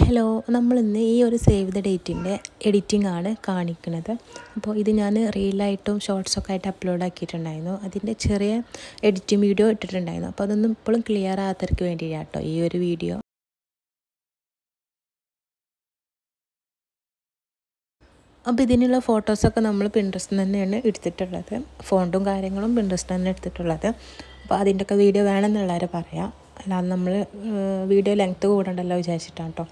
hello നമ്മളിന്ന് ഈ ഒരു സേവ് ദ ഡേറ്റിൻ്റെ എഡിറ്റിംഗ് ആണ് കാണിക്കുന്നത് അപ്പോൾ ഇത് ഞാൻ റീലായിട്ടും ഷോർട്സൊക്കെ ആയിട്ട് അപ്ലോഡ് ആക്കിയിട്ടുണ്ടായിരുന്നു അതിൻ്റെ ചെറിയ എഡിറ്റിംഗ് വീഡിയോ ഇട്ടിട്ടുണ്ടായിരുന്നു അപ്പോൾ അതൊന്നും ഇപ്പോഴും ക്ലിയർ ആകാത്തവർക്ക് വേണ്ടിയിട്ടോ ഈ ഒരു വീഡിയോ അപ്പോൾ ഇതിനുള്ള ഫോട്ടോസൊക്കെ നമ്മൾ പിൻട്രസ്റ്റിൽ തന്നെയാണ് എടുത്തിട്ടുള്ളത് ഫോണ്ടും കാര്യങ്ങളും പിൻട്രസ്റ്റിൽ തന്നെ എടുത്തിട്ടുള്ളത് അപ്പോൾ അതിൻ്റെയൊക്കെ വീഡിയോ വേണമെന്നുള്ളവരെ പറയാം അല്ലാതെ നമ്മൾ വീഡിയോ ലെങ്ത്ത് കൂടണ്ടല്ലോ വിചാരിച്ചിട്ടാണ് കേട്ടോ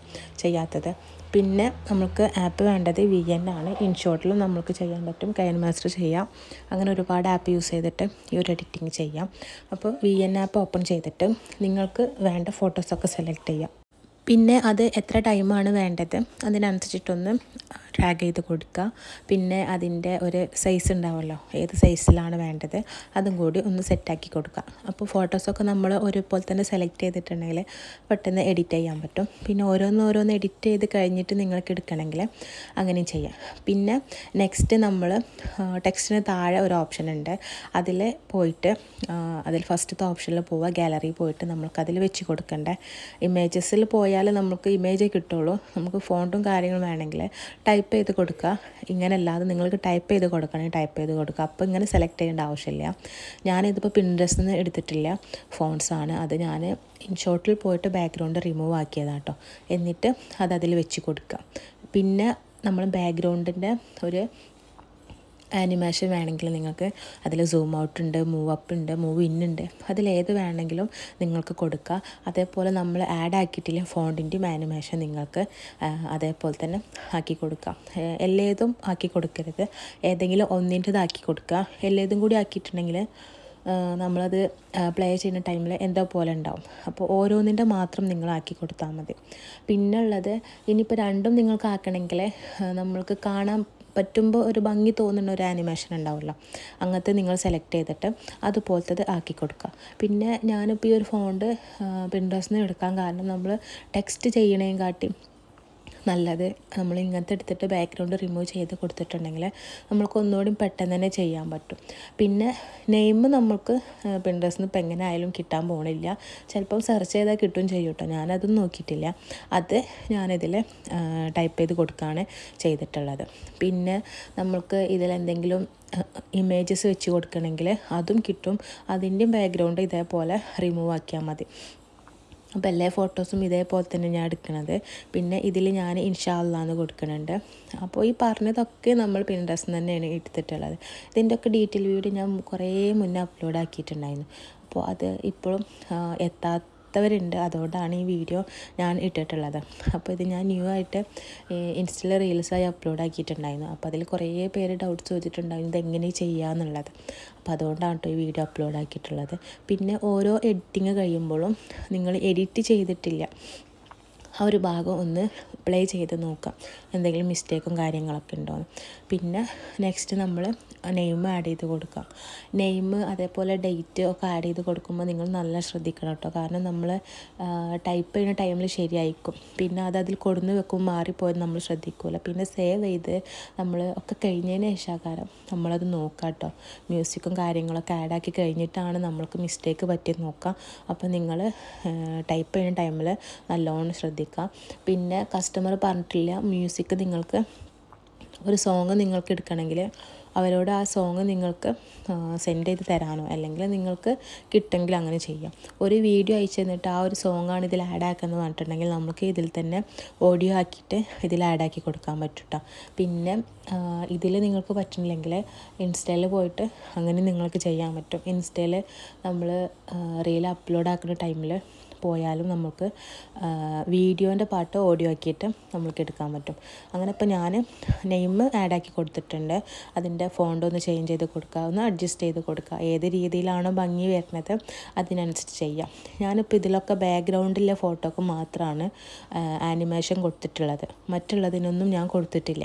ചെയ്യാത്തത് പിന്നെ നമുക്ക് ആപ്പ് വേണ്ടത് വി എൻ ആണ് ഇൻഷോട്ടിലും നമുക്ക് ചെയ്യാൻ പറ്റും കയൻ മാസ്റ്റർ ചെയ്യാം അങ്ങനെ ഒരുപാട് ആപ്പ് യൂസ് ചെയ്തിട്ട് ഈ ഒരു എഡിറ്റിംഗ് ചെയ്യാം അപ്പോൾ വി എൻ ആപ്പ് ഓപ്പൺ ചെയ്തിട്ട് നിങ്ങൾക്ക് വേണ്ട ഫോട്ടോസൊക്കെ സെലക്ട് ചെയ്യാം പിന്നെ അത് എത്ര ടൈമാണ് വേണ്ടത് അതിനനുസരിച്ചിട്ടൊന്ന് ഡ്രാഗ് ചെയ്ത് കൊടുക്കുക പിന്നെ അതിൻ്റെ ഒരു സൈസ് ഉണ്ടാവുമല്ലോ ഏത് സൈസിലാണ് വേണ്ടത് അതും കൂടി ഒന്ന് സെറ്റാക്കി കൊടുക്കുക അപ്പോൾ ഫോട്ടോസൊക്കെ നമ്മൾ ഒരുപോലെ തന്നെ സെലക്ട് ചെയ്തിട്ടുണ്ടെങ്കിൽ പെട്ടെന്ന് എഡിറ്റ് ചെയ്യാൻ പറ്റും പിന്നെ ഓരോന്ന് ഓരോന്ന് എഡിറ്റ് ചെയ്ത് കഴിഞ്ഞിട്ട് നിങ്ങൾക്ക് എടുക്കണമെങ്കിൽ അങ്ങനെ ചെയ്യാം പിന്നെ നെക്സ്റ്റ് നമ്മൾ ടെക്സ്റ്റിന് താഴെ ഒരു ഓപ്ഷൻ ഉണ്ട് അതിൽ പോയിട്ട് അതിൽ ഫസ്റ്റത്തെ ഓപ്ഷനിൽ പോവുക ഗാലറി പോയിട്ട് നമ്മൾക്കതിൽ വെച്ച് കൊടുക്കേണ്ട ഇമേജസിൽ പോയാൽ നമുക്ക് ഇമേജേ കിട്ടുള്ളൂ നമുക്ക് ഫോണ്ടും കാര്യങ്ങളും വേണമെങ്കിൽ ടൈപ്പ് ടൈപ്പ് ചെയ്ത് കൊടുക്കുക ഇങ്ങനെയല്ലാതെ നിങ്ങൾക്ക് ടൈപ്പ് ചെയ്ത് കൊടുക്കണേ ടൈപ്പ് ചെയ്ത് കൊടുക്കുക അപ്പോൾ ഇങ്ങനെ സെലക്ട് ചെയ്യേണ്ട ആവശ്യമില്ല ഞാനിതിപ്പോൾ പിൻട്രസ്റ്റിൽ നിന്ന് എടുത്തിട്ടില്ല ഫോൺസാണ് അത് ഞാൻ ഇൻഷോട്ടിൽ പോയിട്ട് ബാക്ക്ഗ്രൗണ്ട് റിമൂവ് ആക്കിയതാണ് കേട്ടോ എന്നിട്ട് അത് അതിൽ വെച്ച് കൊടുക്കുക പിന്നെ നമ്മൾ ബാക്ക്ഗ്രൗണ്ടിൻ്റെ ഒരു ആനിമേഷൻ വേണമെങ്കിൽ നിങ്ങൾക്ക് അതിൽ സൂം ഔട്ട് ഉണ്ട് മൂവ് അപ്പ് ഉണ്ട് മൂവ് ഇൻ ഉണ്ട് അതിലേത് വേണമെങ്കിലും നിങ്ങൾക്ക് കൊടുക്കുക അതേപോലെ നമ്മൾ ആഡ് ആക്കിയിട്ടില്ല ഫോണിൻ്റെയും ആനിമേഷൻ നിങ്ങൾക്ക് അതേപോലെ തന്നെ ആക്കി കൊടുക്കാം എല്ലേതും ആക്കി കൊടുക്കരുത് ഏതെങ്കിലും ഒന്നിൻ്റെതാക്കി കൊടുക്കുക എല്ലേതും കൂടി ആക്കിയിട്ടുണ്ടെങ്കിൽ നമ്മളത് പ്ലേ ചെയ്യുന്ന ടൈമിൽ എന്തോ പോലെ ഉണ്ടാവും അപ്പോൾ ഓരോന്നിൻ്റെ മാത്രം നിങ്ങൾ ആക്കി കൊടുത്താൽ മതി ഉള്ളത് ഇനിയിപ്പോൾ രണ്ടും നിങ്ങൾക്ക് ആക്കണമെങ്കിൽ നമ്മൾക്ക് കാണാൻ പറ്റുമ്പോൾ ഒരു ഭംഗി തോന്നുന്ന ഒരു ആനിമേഷൻ ഉണ്ടാവുമല്ലോ അങ്ങനത്തെ നിങ്ങൾ സെലക്ട് ചെയ്തിട്ട് അതുപോലത്തത് ആക്കി കൊടുക്കുക പിന്നെ ഞാനിപ്പോൾ ഈ ഒരു ഫോണ്ട് പ്രിൻറ്റേഴ്സിന് എടുക്കാൻ കാരണം നമ്മൾ ടെക്സ്റ്റ് ചെയ്യണേയും കാട്ടി നല്ലത് നമ്മൾ ഇങ്ങനത്തെ എടുത്തിട്ട് ബാക്ക്ഗ്രൗണ്ട് റിമൂവ് ചെയ്ത് കൊടുത്തിട്ടുണ്ടെങ്കിൽ നമുക്ക് ഒന്നുകൂടി പെട്ടെന്ന് തന്നെ ചെയ്യാൻ പറ്റും പിന്നെ നെയിം നമുക്ക് പിൻഡ്രസ്സിൽ നിന്ന് ഇപ്പം എങ്ങനെ ആയാലും കിട്ടാൻ പോകണില്ല ചിലപ്പം സെർച്ച് ചെയ്താൽ കിട്ടും ചെയ്യും കേട്ടോ ഞാനതും നോക്കിയിട്ടില്ല അത് ഞാനിതിൽ ടൈപ്പ് ചെയ്ത് കൊടുക്കുകയാണ് ചെയ്തിട്ടുള്ളത് പിന്നെ നമുക്ക് ഇതിലെന്തെങ്കിലും ഇമേജസ് വെച്ച് കൊടുക്കണമെങ്കിൽ അതും കിട്ടും അതിൻ്റെയും ബാക്ക്ഗ്രൗണ്ട് ഇതേപോലെ റിമൂവ് ആക്കിയാൽ മതി അപ്പോൾ എല്ലാ ഫോട്ടോസും ഇതേപോലെ തന്നെ ഞാൻ എടുക്കണത് പിന്നെ ഇതിൽ ഞാൻ ഇൻഷാല്ലാന്ന് കൊടുക്കുന്നുണ്ട് അപ്പോൾ ഈ പറഞ്ഞതൊക്കെ നമ്മൾ പിൻട്രസ്റ്റ് തന്നെയാണ് എടുത്തിട്ടുള്ളത് ഇതിൻ്റെയൊക്കെ ഡീറ്റെയിൽ വീഡിയോ ഞാൻ കുറേ മുന്നേ അപ്ലോഡ് ആക്കിയിട്ടുണ്ടായിരുന്നു അപ്പോൾ അത് ഇപ്പോഴും എത്താത്ത അറിയാത്തവരുണ്ട് അതുകൊണ്ടാണ് ഈ വീഡിയോ ഞാൻ ഇട്ടിട്ടുള്ളത് അപ്പോൾ ഇത് ഞാൻ ന്യൂ ആയിട്ട് ഇൻസ്റ്റയിൽ റീൽസായി അപ്ലോഡ് ആക്കിയിട്ടുണ്ടായിരുന്നു അപ്പോൾ അതിൽ കുറേ പേര് ഡൗട്ട്സ് ചോദിച്ചിട്ടുണ്ടായിരുന്നു ഇതെങ്ങനെ ചെയ്യാമെന്നുള്ളത് അപ്പോൾ അതുകൊണ്ടാണ് കേട്ടോ ഈ വീഡിയോ അപ്ലോഡ് ആക്കിയിട്ടുള്ളത് പിന്നെ ഓരോ എഡിറ്റിങ് കഴിയുമ്പോഴും നിങ്ങൾ എഡിറ്റ് ചെയ്തിട്ടില്ല ആ ഒരു ഭാഗം ഒന്ന് പ്ലേ ചെയ്ത് നോക്കാം എന്തെങ്കിലും മിസ്റ്റേക്കും കാര്യങ്ങളൊക്കെ ഉണ്ടോ പിന്നെ നെക്സ്റ്റ് നമ്മൾ നെയിം ആഡ് ചെയ്ത് കൊടുക്കാം നെയിം അതേപോലെ ഡേറ്റ് ഒക്കെ ആഡ് ചെയ്ത് കൊടുക്കുമ്പോൾ നിങ്ങൾ നല്ല ശ്രദ്ധിക്കണം കേട്ടോ കാരണം നമ്മൾ ടൈപ്പ് ചെയ്യുന്ന ടൈമിൽ ശരിയായിരിക്കും പിന്നെ അത് അതിൽ കൊടുന്ന് വെക്കും മാറിപ്പോയത് നമ്മൾ ശ്രദ്ധിക്കില്ല പിന്നെ സേവ് ചെയ്ത് നമ്മൾ ഒക്കെ കഴിഞ്ഞതിന് ശേഷാകാരം നമ്മളത് നോക്കാം കേട്ടോ മ്യൂസിക്കും കാര്യങ്ങളൊക്കെ ആഡാക്കി കഴിഞ്ഞിട്ടാണ് നമ്മൾക്ക് മിസ്റ്റേക്ക് പറ്റിയത് നോക്കാം അപ്പോൾ നിങ്ങൾ ടൈപ്പ് ചെയ്യുന്ന ടൈമിൽ നല്ലോണം ശ്രദ്ധിക്കുക ചോദിക്കാം പിന്നെ കസ്റ്റമർ പറഞ്ഞിട്ടില്ല മ്യൂസിക് നിങ്ങൾക്ക് ഒരു സോങ് നിങ്ങൾക്ക് എടുക്കണമെങ്കിൽ അവരോട് ആ സോങ് നിങ്ങൾക്ക് സെൻഡ് ചെയ്ത് തരാനോ അല്ലെങ്കിൽ നിങ്ങൾക്ക് കിട്ടുമെങ്കിൽ അങ്ങനെ ചെയ്യാം ഒരു വീഡിയോ അയച്ചു തന്നിട്ട് ആ ഒരു സോങ്ങാണ് ഇതിൽ ആഡ് ആക്കുന്നത് പറഞ്ഞിട്ടുണ്ടെങ്കിൽ നമുക്ക് ഇതിൽ തന്നെ ഓഡിയോ ആക്കിയിട്ട് ഇതിൽ ആഡ് ആക്കി കൊടുക്കാൻ പറ്റൂട്ടോ പിന്നെ ഇതിൽ നിങ്ങൾക്ക് പറ്റുന്നില്ലെങ്കിൽ ഇൻസ്റ്റയിൽ പോയിട്ട് അങ്ങനെ നിങ്ങൾക്ക് ചെയ്യാൻ പറ്റും ഇൻസ്റ്റയിൽ നമ്മൾ റീൽ അപ്ലോഡ് ആക്കുന്ന ടൈമിൽ പോയാലും നമുക്ക് വീഡിയോൻ്റെ പാട്ട് ഓഡിയോ ആക്കിയിട്ട് നമുക്ക് എടുക്കാൻ പറ്റും അങ്ങനെ ഇപ്പോൾ ഞാൻ നെയിം ആഡാക്കി കൊടുത്തിട്ടുണ്ട് അതിൻ്റെ ഫോണ്ട് ഒന്ന് ചേഞ്ച് ചെയ്ത് കൊടുക്കുക ഒന്ന് അഡ്ജസ്റ്റ് ചെയ്ത് കൊടുക്കുക ഏത് രീതിയിലാണോ ഭംഗി വരുന്നത് അതിനനുസരിച്ച് ചെയ്യാം ഞാനിപ്പോൾ ഇതിലൊക്കെ ബാക്ക്ഗ്രൗണ്ടിലെ ഫോട്ടോക്ക് മാത്രമാണ് ആനിമേഷൻ കൊടുത്തിട്ടുള്ളത് മറ്റുള്ളതിനൊന്നും ഞാൻ കൊടുത്തിട്ടില്ല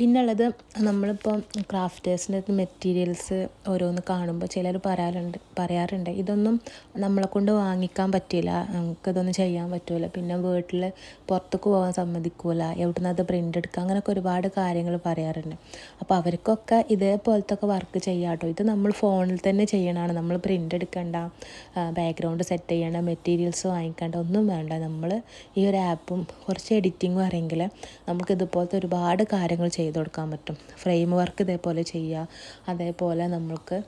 പിന്നുള്ളത് നമ്മളിപ്പോൾ ക്രാഫ്റ്റേഴ്സിൻ്റെ മെറ്റീരിയൽസ് ഓരോന്ന് കാണുമ്പോൾ ചിലർ പറയാറുണ്ട് പറയാറുണ്ട് ഇതൊന്നും നമ്മളെക്കൊണ്ട് വാങ്ങിക്കാൻ പറ്റില്ല നമുക്കിതൊന്നും ചെയ്യാൻ പറ്റില്ല പിന്നെ വീട്ടിൽ പുറത്തേക്ക് പോകാൻ സമ്മതിക്കില്ല എവിടെ നിന്ന് അത് പ്രിൻ്റ് എടുക്കുക അങ്ങനെയൊക്കെ ഒരുപാട് കാര്യങ്ങൾ പറയാറുണ്ട് അപ്പോൾ അവർക്കൊക്കെ ഇതേപോലത്തെ ഒക്കെ വർക്ക് ചെയ്യാട്ടോ ഇത് നമ്മൾ ഫോണിൽ തന്നെ ചെയ്യണമാണ് നമ്മൾ പ്രിൻ്റ് എടുക്കേണ്ട ബാക്ക്ഗ്രൗണ്ട് സെറ്റ് ചെയ്യേണ്ട മെറ്റീരിയൽസ് വാങ്ങിക്കേണ്ട ഒന്നും വേണ്ട നമ്മൾ ഈ ഒരു ആപ്പും കുറച്ച് എഡിറ്റിങ്ങും അറിയെങ്കിൽ നമുക്ക് ഇതുപോലത്തെ ഒരുപാട് കാര്യങ്ങൾ ചെയ്തു ചെയ്ത് കൊടുക്കാൻ പറ്റും ഫ്രെയിം വർക്ക് ഇതേപോലെ ചെയ്യുക അതേപോലെ നമ്മൾക്ക്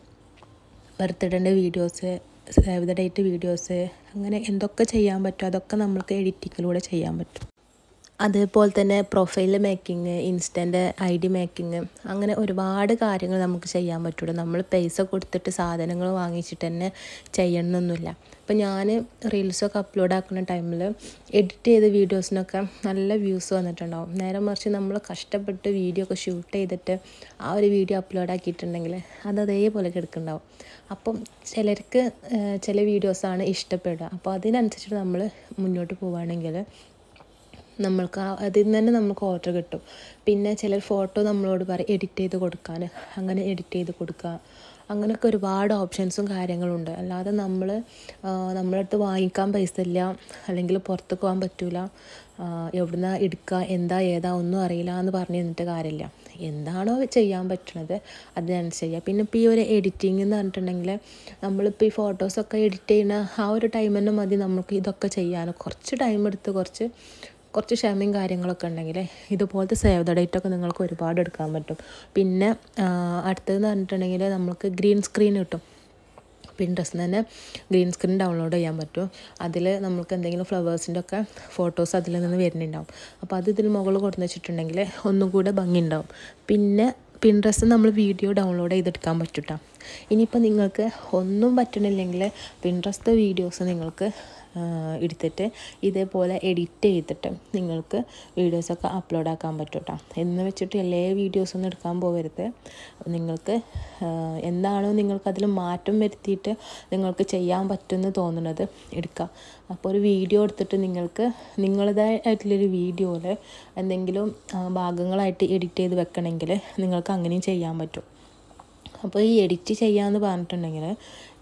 ബർത്ത്ഡേൻ്റെ videos save the date videos അങ്ങനെ എന്തൊക്കെ ചെയ്യാൻ പറ്റുമോ അതൊക്കെ നമ്മൾക്ക് എഡിറ്റിങ്ങിലൂടെ ചെയ്യാൻ പറ്റും അതേപോലെ തന്നെ profile making instant I D making അങ്ങനെ ഒരുപാട് കാര്യങ്ങൾ നമുക്ക് ചെയ്യാൻ പറ്റുള്ളൂ നമ്മൾ പൈസ കൊടുത്തിട്ട് സാധനങ്ങൾ വാങ്ങിച്ചിട്ട് തന്നെ ചെയ്യണമെന്നൊന്നുമില്ല അപ്പോൾ ഞാൻ റീൽസൊക്കെ അപ്ലോഡ് ആക്കുന്ന ടൈമിൽ എഡിറ്റ് ചെയ്ത വീഡിയോസിനൊക്കെ നല്ല വ്യൂസ് വന്നിട്ടുണ്ടാവും നേരെ മറിച്ച് നമ്മൾ കഷ്ടപ്പെട്ട് വീഡിയോ ഒക്കെ ഷൂട്ട് ചെയ്തിട്ട് ആ ഒരു വീഡിയോ അപ്ലോഡ് ആക്കിയിട്ടുണ്ടെങ്കിൽ അത് അതേപോലെ കിടക്കുന്നുണ്ടാവും അപ്പം ചിലർക്ക് ചില വീഡിയോസാണ് ഇഷ്ടപ്പെടുക അപ്പോൾ അതിനനുസരിച്ച് നമ്മൾ മുന്നോട്ട് പോവുകയാണെങ്കിൽ നമ്മൾക്ക് അതിൽ നിന്ന് തന്നെ നമുക്ക് ഓർഡർ കിട്ടും പിന്നെ ചിലർ ഫോട്ടോ നമ്മളോട് പറയും എഡിറ്റ് ചെയ്ത് കൊടുക്കാൻ അങ്ങനെ എഡിറ്റ് ചെയ്ത് കൊടുക്കുക അങ്ങനെയൊക്കെ ഒരുപാട് ഓപ്ഷൻസും കാര്യങ്ങളുണ്ട് അല്ലാതെ നമ്മൾ നമ്മളടുത്ത് വാങ്ങിക്കാൻ പൈസ ഇല്ല അല്ലെങ്കിൽ പുറത്ത് പോകാൻ പറ്റില്ല എവിടുന്ന എടുക്കുക എന്താ ഏതാ ഒന്നും അറിയില്ല എന്ന് പറഞ്ഞു തന്നിട്ട് കാര്യമില്ല എന്താണോ ചെയ്യാൻ പറ്റണത് അതിനനുസരിച്ച് ചെയ്യുക പിന്നെ ഇപ്പോൾ ഈ ഒരു എഡിറ്റിംഗ് എന്ന് പറഞ്ഞിട്ടുണ്ടെങ്കിൽ നമ്മളിപ്പോൾ ഈ ഫോട്ടോസൊക്കെ എഡിറ്റ് ചെയ്യുന്ന ആ ഒരു ടൈം തന്നെ മതി നമുക്ക് ഇതൊക്കെ ചെയ്യാൻ കുറച്ച് ടൈം എടുത്ത് കുറച്ച് കുറച്ച് ക്ഷമയും കാര്യങ്ങളൊക്കെ ഉണ്ടെങ്കിൽ ഇതുപോലത്തെ സേവ് ദ ഡേറ്റ് ഒക്കെ നിങ്ങൾക്ക് ഒരുപാട് എടുക്കാൻ പറ്റും പിന്നെ അടുത്തതെന്ന് പറഞ്ഞിട്ടുണ്ടെങ്കിൽ നമുക്ക് ഗ്രീൻ സ്ക്രീൻ കിട്ടും പിൻട്രസ്റ്റ് തന്നെ ഗ്രീൻ സ്ക്രീൻ ഡൗൺലോഡ് ചെയ്യാൻ പറ്റും അതിൽ നമുക്ക് എന്തെങ്കിലും ഫ്ലവേഴ്സിൻ്റെ ഒക്കെ ഫോട്ടോസ് അതിൽ നിന്ന് വരുന്നുണ്ടാവും അപ്പോൾ അത് ഇതിന് മുകളിൽ കൊടുത്തു വെച്ചിട്ടുണ്ടെങ്കിൽ ഒന്നും കൂടെ ഭംഗി ഉണ്ടാവും പിന്നെ പിൻട്രസ്റ്റ് നമ്മൾ വീഡിയോ ഡൗൺലോഡ് ചെയ്തെടുക്കാൻ പറ്റൂട്ടോ ഇനിയിപ്പോൾ നിങ്ങൾക്ക് ഒന്നും പറ്റണില്ലെങ്കിൽ പിൻട്രസ്റ്റ് വീഡിയോസ് നിങ്ങൾക്ക് എടുത്തിട്ട് ഇതേപോലെ എഡിറ്റ് ചെയ്തിട്ട് നിങ്ങൾക്ക് വീഡിയോസൊക്കെ അപ്ലോഡ് ആക്കാൻ പറ്റും കേട്ടോ എന്ന് വെച്ചിട്ട് എല്ലാ വീഡിയോസൊന്നും എടുക്കാൻ പോകരുത് നിങ്ങൾക്ക് എന്താണോ നിങ്ങൾക്കതിൽ മാറ്റം വരുത്തിയിട്ട് നിങ്ങൾക്ക് ചെയ്യാൻ പറ്റുമെന്ന് തോന്നുന്നത് എടുക്കുക അപ്പോൾ ഒരു വീഡിയോ എടുത്തിട്ട് നിങ്ങൾക്ക് നിങ്ങളുടേതായിട്ടുള്ളൊരു വീഡിയോയിൽ എന്തെങ്കിലും ഭാഗങ്ങളായിട്ട് എഡിറ്റ് ചെയ്ത് വെക്കണമെങ്കിൽ നിങ്ങൾക്ക് അങ്ങനെയും ചെയ്യാൻ പറ്റും അപ്പോൾ ഈ എഡിറ്റ് ചെയ്യാമെന്ന് പറഞ്ഞിട്ടുണ്ടെങ്കിൽ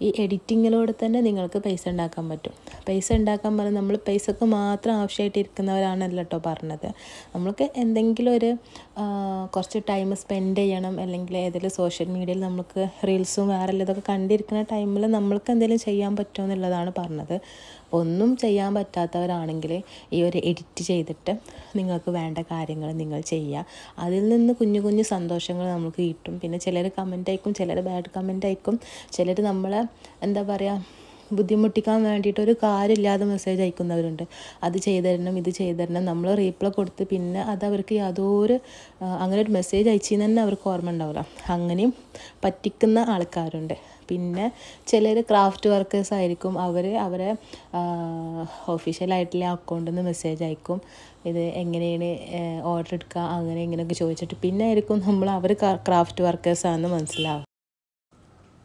ഈ എഡിറ്റിങ്ങിലൂടെ തന്നെ നിങ്ങൾക്ക് പൈസ ഉണ്ടാക്കാൻ പറ്റും പൈസ ഉണ്ടാക്കാൻ പറഞ്ഞാൽ നമ്മൾ പൈസക്ക് മാത്രം ആവശ്യമായിട്ട് ഇരിക്കുന്നവരാണല്ലോ കേട്ടോ പറഞ്ഞത് നമ്മൾക്ക് എന്തെങ്കിലും ഒരു കുറച്ച് ടൈം സ്പെൻഡ് ചെയ്യണം അല്ലെങ്കിൽ ഏതെങ്കിലും സോഷ്യൽ മീഡിയയിൽ നമുക്ക് റീൽസും വേറെ ഇതൊക്കെ കണ്ടിരിക്കുന്ന ടൈമിൽ നമ്മൾക്ക് എന്തെങ്കിലും ചെയ്യാൻ പറ്റുമെന്നുള്ളതാണ് എന്നുള്ളതാണ് പറഞ്ഞത് ഒന്നും ചെയ്യാൻ പറ്റാത്തവരാണെങ്കിൽ ഈ ഒരു എഡിറ്റ് ചെയ്തിട്ട് നിങ്ങൾക്ക് വേണ്ട കാര്യങ്ങൾ നിങ്ങൾ ചെയ്യുക അതിൽ നിന്ന് കുഞ്ഞു കുഞ്ഞു സന്തോഷങ്ങൾ നമുക്ക് കിട്ടും പിന്നെ ചിലർ കമൻ്റ് അയക്കും ചിലർ ബാഡ് കമൻ്റ് അയക്കും ചിലർ നമ്മളെ എന്താ പറയുക ബുദ്ധിമുട്ടിക്കാൻ വേണ്ടിയിട്ട് ഒരു കാര്യമില്ലാതെ മെസ്സേജ് അയക്കുന്നവരുണ്ട് അത് ചെയ്തു തരണം ഇത് ചെയ്തു തരണം നമ്മൾ റീപ്ലൈ കൊടുത്ത് പിന്നെ അത് അവർക്ക് യാതൊരു അങ്ങനെ ഒരു മെസ്സേജ് അയച്ചു തന്നെ അവർക്ക് ഓർമ്മ ഉണ്ടാവില്ല അങ്ങനെയും പറ്റിക്കുന്ന ആൾക്കാരുണ്ട് പിന്നെ ചിലർ ക്രാഫ്റ്റ് വർക്കേഴ്സ് ആയിരിക്കും അവർ അവരെ ഒഫീഷ്യലായിട്ടുള്ള അക്കൗണ്ടിൽ നിന്ന് മെസ്സേജ് അയക്കും ഇത് എങ്ങനെയാണ് ഓർഡർ എടുക്കുക അങ്ങനെ ഇങ്ങനെയൊക്കെ ചോദിച്ചിട്ട് പിന്നെ ആയിരിക്കും നമ്മൾ അവർ ക്രാഫ്റ്റ് ആണെന്ന് മനസ്സിലാവും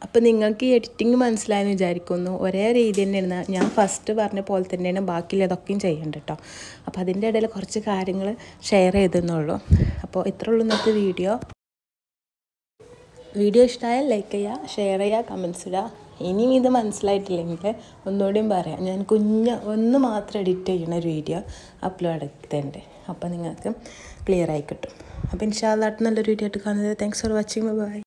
അപ്പോൾ നിങ്ങൾക്ക് ഈ എഡിറ്റിംഗ് മനസ്സിലായെന്ന് വിചാരിക്കുന്നു ഒരേ രീതി തന്നെയാണ് ഞാൻ ഫസ്റ്റ് പറഞ്ഞ പോലെ തന്നെയാണ് ബാക്കിയുള്ളതൊക്കെയും ചെയ്യേണ്ടത് കേട്ടോ അപ്പോൾ അതിൻ്റെ ഇടയിൽ കുറച്ച് കാര്യങ്ങൾ ഷെയർ ചെയ്തെന്നുള്ളൂ അപ്പോൾ ഇത്രയുള്ളൂ ഇന്നത്തെ വീഡിയോ വീഡിയോ ഇഷ്ടമായാൽ ലൈക്ക് ചെയ്യുക ഷെയർ ചെയ്യുക കമൻസ് ഇടുക ഇനിയും ഇത് മനസ്സിലായിട്ടില്ലെങ്കിൽ ഒന്നുകൂടിയും പറയാം ഞാൻ കുഞ്ഞ് ഒന്ന് മാത്രം എഡിറ്റ് ചെയ്യണ ഒരു വീഡിയോ അപ്ലോഡ് ചെയ്തിട്ടുണ്ട് അപ്പോൾ നിങ്ങൾക്ക് ക്ലിയർ ആയി കിട്ടും അപ്പോൾ ഇൻഷാല്ലാട്ട് നല്ലൊരു വീഡിയോ ആയിട്ട് കാണുന്നത് താങ്ക്സ് ഫോർ വാച്ചിങ് ബൈ